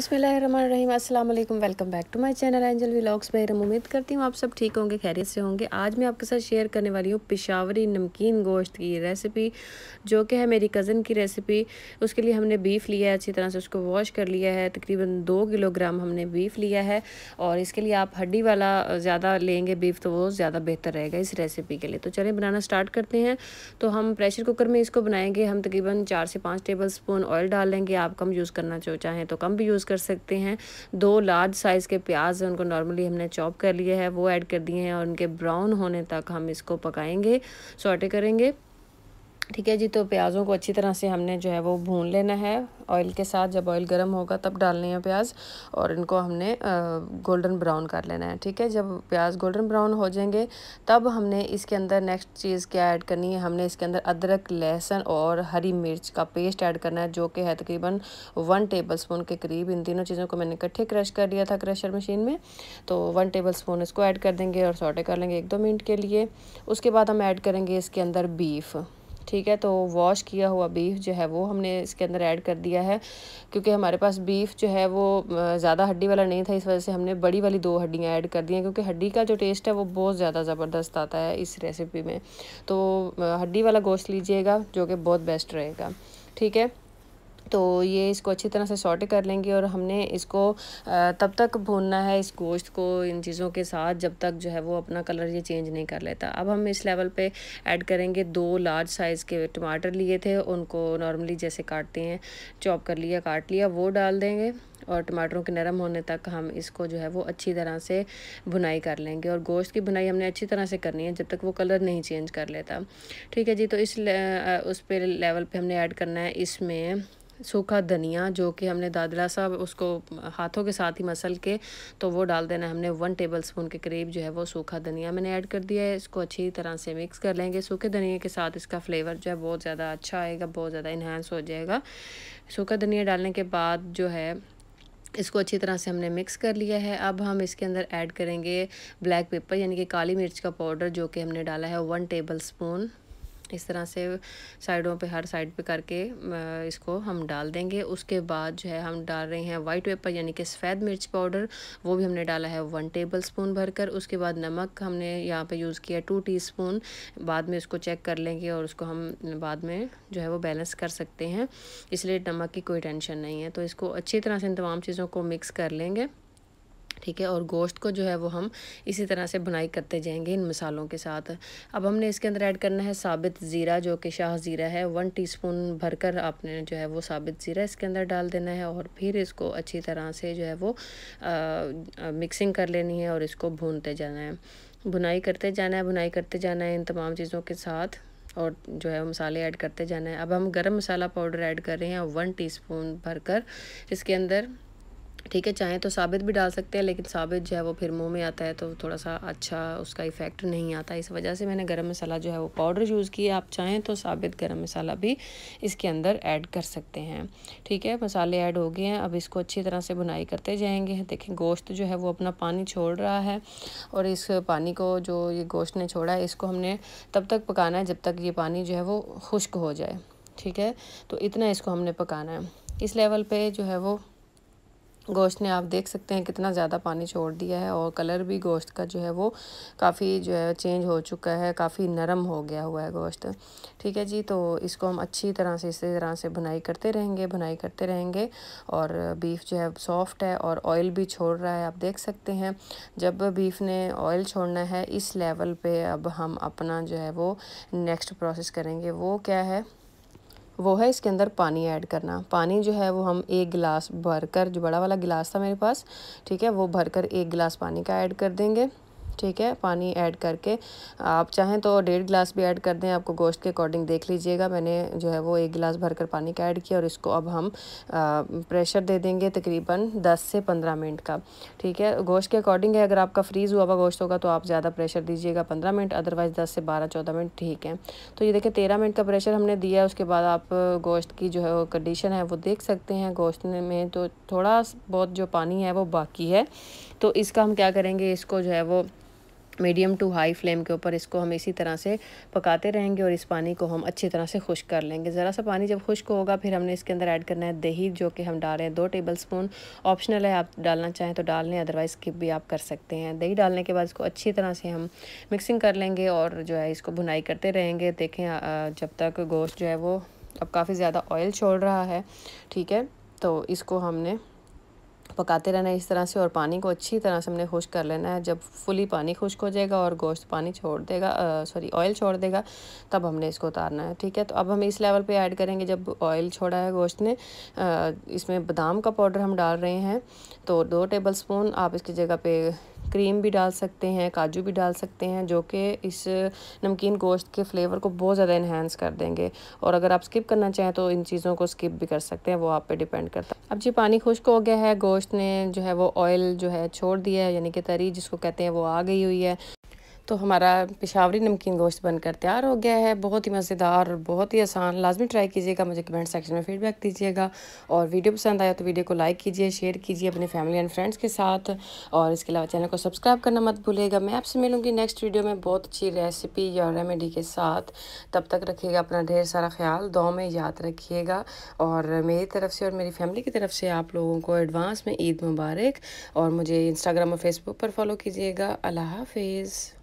बिसमीम अस्सलाम वालेकुम welcome back to my channel angel vlogs बहरम उम्मीद करती हूँ आप सब ठीक होंगे खैरियत से होंगे आज मैं आपके साथ शेयर करने वाली हूँ पिशावरी नमकीन गोश्त की रेसिपी जो कि है मेरी कज़न की रेसिपी उसके लिए हमने बीफ लिया है अच्छी तरह से उसको वॉश कर लिया है तकरीबन दो किलोग्राम हमने बीफ लिया है और इसके लिए आप हड्डी वाला ज़्यादा लेंगे बीफ तो वो ज़्यादा बेहतर रहेगा इस रेसिपी के लिए तो चलें बनाना स्टार्ट करते हैं तो हम प्रेशर कुकर में इसको बनाएंगे हम तकरीबन चार से पाँच टेबल स्पून ऑयल डाल लेंगे आप कम यूज़ करना चाहें तो कम भी यूज़ कर सकते हैं दो लार्ज साइज़ के प्याज हैं उनको नॉर्मली हमने चॉप कर लिए है वो ऐड कर दिए हैं और उनके ब्राउन होने तक हम इसको पकाएंगे सॉटे करेंगे ठीक है जी तो प्याज़ों को अच्छी तरह से हमने जो है वो भून लेना है ऑयल के साथ जब ऑयल गर्म होगा तब डालने हैं प्याज और इनको हमने गोल्डन ब्राउन कर लेना है ठीक है जब प्याज गोल्डन ब्राउन हो जाएंगे तब हमने इसके अंदर नेक्स्ट चीज़ क्या ऐड करनी है हमने इसके अंदर अदरक लहसुन और हरी मिर्च का पेस्ट ऐड करना है जो कि है तकरीबन वन टेबल स्पून के करीब इन तीनों चीज़ों को मैंने इकट्ठे क्रश कर दिया था क्रशर मशीन में तो वन टेबल स्पून इसको ऐड कर देंगे और सोटे कर लेंगे एक दो मिनट के लिए उसके बाद हम ऐड करेंगे इसके अंदर बीफ़ ठीक है तो वॉश किया हुआ बीफ जो है वो हमने इसके अंदर ऐड कर दिया है क्योंकि हमारे पास बीफ जो है वो ज़्यादा हड्डी वाला नहीं था इस वजह से हमने बड़ी वाली दो हड्डियाँ ऐड कर दी हैं क्योंकि हड्डी का जो टेस्ट है वो बहुत ज़्यादा ज़बरदस्त आता है इस रेसिपी में तो हड्डी वाला गोश्त लीजिएगा जो कि बहुत बेस्ट रहेगा ठीक है तो ये इसको अच्छी तरह से सॉटे कर लेंगे और हमने इसको तब तक भूनना है इस गोश्त को इन चीज़ों के साथ जब तक जो है वो अपना कलर ये चेंज नहीं कर लेता अब हम इस लेवल पे ऐड करेंगे दो लार्ज साइज़ के टमाटर लिए थे उनको नॉर्मली जैसे काटते हैं चॉप कर लिया काट लिया वो डाल देंगे और टमाटरों के नरम होने तक हम इसको जो है वो अच्छी तरह से भुनाई कर लेंगे और गोश्त की भुनाई हमने अच्छी तरह से करनी है जब तक वो कलर नहीं चेंज कर लेता ठीक है जी तो इस उस पर लेवल पे हमने ऐड करना है इसमें सूखा धनिया जो कि हमने दादला सा उसको हाथों के साथ ही मसल के तो वो डाल देना है हमने वन टेबल स्पून के करीब जो है वो सूखा धनिया मैंने ऐड कर दिया है इसको अच्छी तरह से मिक्स कर लेंगे सूखे धनिया के साथ इसका फ्लेवर जो है बहुत ज़्यादा अच्छा आएगा बहुत ज़्यादा इन्हेंस हो जाएगा सूखा धनिया डालने के बाद जो है इसको अच्छी तरह से हमने मिक्स कर लिया है अब हम इसके अंदर ऐड करेंगे ब्लैक पेपर यानी कि काली मिर्च का पाउडर जो कि हमने डाला है वन टेबल स्पून इस तरह से साइडों पे हर साइड पे करके इसको हम डाल देंगे उसके बाद जो है हम डाल रहे हैं वाइट पेपर यानी कि सफ़ेद मिर्च पाउडर वो भी हमने डाला है वन टेबल स्पून भरकर उसके बाद नमक हमने यहाँ पे यूज़ किया टू टीस्पून बाद में इसको चेक कर लेंगे और उसको हम बाद में जो है वो बैलेंस कर सकते हैं इसलिए नमक की कोई टेंशन नहीं है तो इसको अच्छी तरह से इन तमाम चीज़ों को मिक्स कर लेंगे ठीक है और गोश्त को जो है वो हम इसी तरह से बुनाई करते जाएंगे इन मसालों के साथ अब हमने इसके अंदर ऐड करना है साबित ज़ीरा जो कि शाह ज़ीरा है वन टीस्पून भरकर आपने जो है वो साबित ज़ीरा इसके अंदर डाल देना है और फिर इसको अच्छी तरह से जो है वो आ, मिक्सिंग कर लेनी है और इसको भूनते जाना है भुनाई करते जाना है भुनाई करते जाना है इन तमाम चीज़ों के साथ और जो है मसाले ऐड करते जाना है अब हम गरम मसाला पाउडर ऐड कर रहे हैं वन टीस्पून भरकर इसके अंदर ठीक है चाहें तो साबित भी डाल सकते हैं लेकिन साबित जो है वो फिर मुंह में आता है तो थोड़ा सा अच्छा उसका इफ़ेक्ट नहीं आता इस वजह से मैंने गरम मसाला जो है वो पाउडर यूज़ किया आप चाहें तो साबित गरम मसाला भी इसके अंदर ऐड कर सकते हैं ठीक है मसाले ऐड हो गए हैं अब इसको अच्छी तरह से बुनाई करते जाएंगे देखें गोश्त जो है वो अपना पानी छोड़ रहा है और इस पानी को जो ये गोश्त ने छोड़ा है इसको हमने तब तक पकाना है जब तक ये पानी जो है वो खुश्क हो जाए ठीक है तो इतना इसको हमने पकाना है इस लेवल पे जो है वो गोश्त ने आप देख सकते हैं कितना ज़्यादा पानी छोड़ दिया है और कलर भी गोश्त का जो है वो काफ़ी जो है चेंज हो चुका है काफ़ी नरम हो गया हुआ है गोश्त ठीक है जी तो इसको हम अच्छी तरह से इसी तरह से भुनाई करते रहेंगे भुनाई करते रहेंगे और बीफ जो है सॉफ्ट है और ऑयल भी छोड़ रहा है आप देख सकते हैं जब बीफ ने ऑयल छोड़ना है इस लेवल पर अब हम अपना जो है वो नेक्स्ट प्रोसेस करेंगे वो क्या है वो है इसके अंदर पानी ऐड करना पानी जो है वो हम एक गिलास भर कर जो बड़ा वाला गिलास था मेरे पास ठीक है वो भर कर एक गिलास पानी का ऐड कर देंगे ठीक है पानी ऐड करके आप चाहें तो डेढ़ गिलास भी ऐड कर दें आपको गोश्त के अकॉर्डिंग देख लीजिएगा मैंने जो है वो एक गिलास भरकर पानी का ऐड किया और इसको अब हम आ, प्रेशर दे देंगे तकरीबन दस से पंद्रह मिनट का ठीक है गोश्त के अकॉर्डिंग है अगर आपका फ्रीज़ हुआ हुआ गोश्त होगा तो आप ज़्यादा प्रेशर दीजिएगा पंद्रह मिनट अदरवाइज़ दस से बारह चौदह मिनट ठीक है तो ये देखें तेरह मिनट का प्रेशर हमने दिया उसके बाद आप गोश्त की जो है वो कंडीशन है वो देख सकते हैं गोश्त में तो थोड़ा बहुत जो पानी है वो बाकी है तो इसका हम क्या करेंगे इसको जो है वो मीडियम टू हाई फ्लेम के ऊपर इसको हम इसी तरह से पकाते रहेंगे और इस पानी को हम अच्छी तरह से खुश्क कर लेंगे ज़रा सा पानी जब खुश्क होगा फिर हमने इसके अंदर ऐड करना है दही जो कि हम डाल रहे हैं दो टेबल स्पून ऑप्शनल है आप डालना चाहें तो डाल लें अदरवाइज़ स्किप भी आप कर सकते हैं दही डालने के बाद इसको अच्छी तरह से हम मिक्सिंग कर लेंगे और जो है इसको भुनाई करते रहेंगे देखें जब तक गोश्त जो है वो अब काफ़ी ज़्यादा ऑयल छोड़ रहा है ठीक है तो इसको हमने पकाते रहना इस तरह से और पानी को अच्छी तरह से हमने खुश कर लेना है जब फुली पानी खुश्क हो जाएगा और गोश्त पानी छोड़ देगा सॉरी ऑयल छोड़ देगा तब हमने इसको उतारना है ठीक है तो अब हम इस लेवल पे ऐड करेंगे जब ऑयल छोड़ा है गोश्त ने आ, इसमें बादाम का पाउडर हम डाल रहे हैं तो दो टेबल स्पून आप इसकी जगह पर क्रीम भी डाल सकते हैं काजू भी डाल सकते हैं जो कि इस नमकीन गोश्त के फ्लेवर को बहुत ज़्यादा इन्हेंस कर देंगे और अगर आप स्किप करना चाहें तो इन चीज़ों को स्किप भी कर सकते हैं वो आप पे डिपेंड करता है अब जी पानी खुश्क हो गया है गोश्त ने जो है वो ऑयल जो है छोड़ दिया है यानी कि तरी जिसको कहते हैं वो आ गई हुई है तो हमारा पेशावरी नमकीन गोश्त बनकर तैयार हो गया है बहुत ही मज़ेदार और बहुत ही आसान लाजमी ट्राई कीजिएगा मुझे कमेंट सेक्शन में फीडबैक दीजिएगा और वीडियो पसंद आया तो वीडियो को लाइक कीजिए शेयर कीजिए अपने फैमिली एंड फ्रेंड्स के साथ और इसके अलावा चैनल को सब्सक्राइब करना मत भूलेगा मैं आपसे मिलूँगी नेक्स्ट वीडियो में बहुत अच्छी रेसिपी या रेमेडी के साथ तब तक रखिएगा अपना ढेर सारा ख्याल दो में याद रखिएगा और मेरी तरफ से और मेरी फैमिली की तरफ से आप लोगों को एडवांस में ईद मुबारक और मुझे इंस्टाग्राम और फेसबुक पर फॉलो कीजिएगा अल्लाह हाफिज़